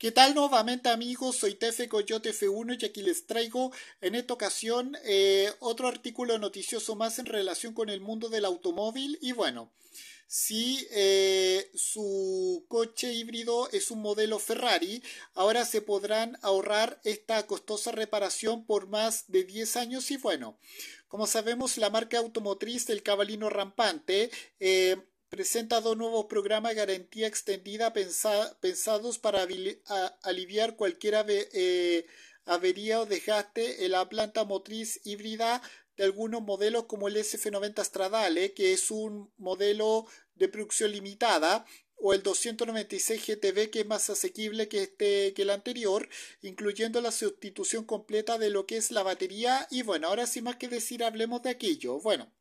¿Qué tal nuevamente amigos? Soy Tefe Coyote F1 y aquí les traigo en esta ocasión eh, otro artículo noticioso más en relación con el mundo del automóvil y bueno, si eh, su coche híbrido es un modelo Ferrari, ahora se podrán ahorrar esta costosa reparación por más de 10 años y bueno, como sabemos la marca automotriz del Cabalino Rampante eh, presenta dos nuevos programas de garantía extendida pensados para aliviar cualquier eh, avería o desgaste en la planta motriz híbrida de algunos modelos como el SF90 Stradale, que es un modelo de producción limitada, o el 296 GTB que es más asequible que, este, que el anterior, incluyendo la sustitución completa de lo que es la batería. Y bueno, ahora sin más que decir, hablemos de aquello. Bueno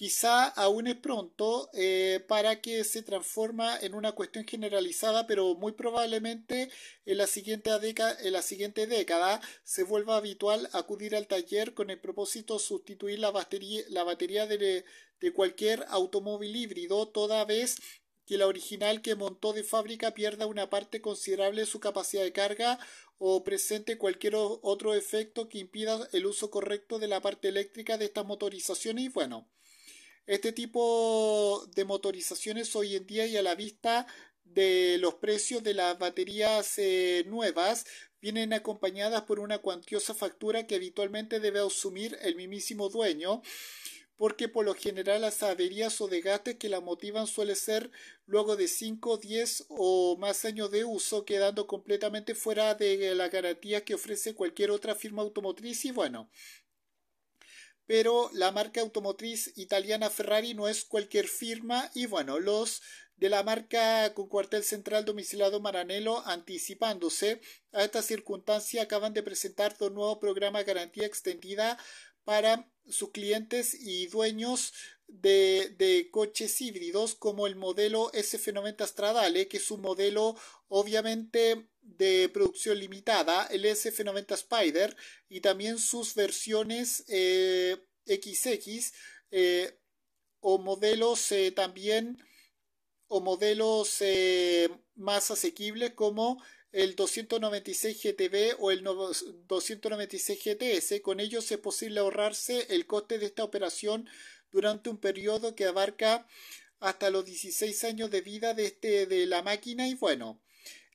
quizá aún es pronto eh, para que se transforma en una cuestión generalizada, pero muy probablemente en la, siguiente década, se vuelva habitual acudir al taller con el propósito de sustituir la batería, de, de cualquier automóvil híbrido, toda vez que la original que montó de fábrica pierda una parte considerable de su capacidad de carga o presente cualquier otro efecto que impida el uso correcto de la parte eléctrica de estas motorizaciones y bueno, este tipo de motorizaciones hoy en día y a la vista de los precios de las baterías eh, nuevas vienen acompañadas por una cuantiosa factura que habitualmente debe asumir el mismísimo dueño porque por lo general las averías o desgastes que la motivan suele ser luego de 5, 10 o más años de uso, quedando completamente fuera de la garantías que ofrece cualquier otra firma automotriz y bueno, pero la marca automotriz italiana Ferrari no es cualquier firma y bueno, los de la marca con cuartel central domiciliado Maranello anticipándose a esta circunstancia acaban de presentar su nuevo programa de garantía extendida para sus clientes y dueños de, coches híbridos como el modelo SF90 Stradale, que es un modelo obviamente de producción limitada, el SF90 Spider y también sus versiones XX eh, eh, o modelos eh, también o modelos más asequibles como el 296 GTB o el 296 GTS. Con ellos es posible ahorrarse el coste de esta operación durante un periodo que abarca hasta los 16 años de vida de, este, de la máquina y bueno.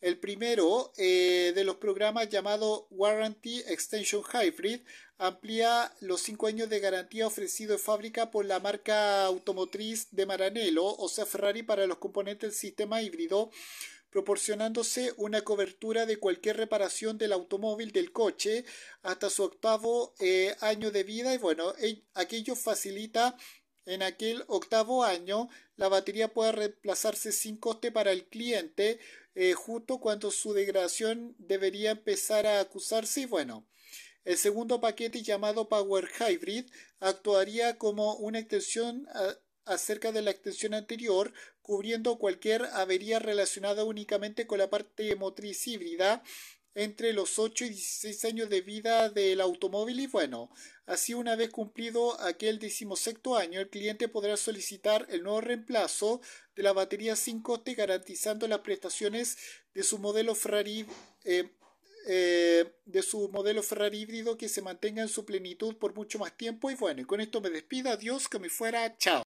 El primero eh, de los programas llamado Warranty Extension Hybrid amplía los 5 años de garantía ofrecido en fábrica por la marca automotriz de Maranello, o sea Ferrari, para los componentes del sistema híbrido proporcionándose una cobertura de cualquier reparación del automóvil, del coche, hasta su octavo eh, año de vida. Y bueno, eh, aquello facilita en aquel octavo año, la batería pueda reemplazarse sin coste para el cliente, eh, justo cuando su degradación debería empezar a acusarse. Y bueno, el segundo paquete llamado Power Hybrid actuaría como una extensión acerca de la extensión anterior, cubriendo cualquier avería relacionada únicamente con la parte motriz híbrida entre los 8 y 16 años de vida del automóvil y bueno, así una vez cumplido aquel decimosexto año, el cliente podrá solicitar el nuevo reemplazo de la batería sin coste garantizando las prestaciones de su modelo Ferrari eh, eh, de su modelo Ferrari híbrido que se mantenga en su plenitud por mucho más tiempo y bueno, y con esto me despido, adiós, que me fuera, chao.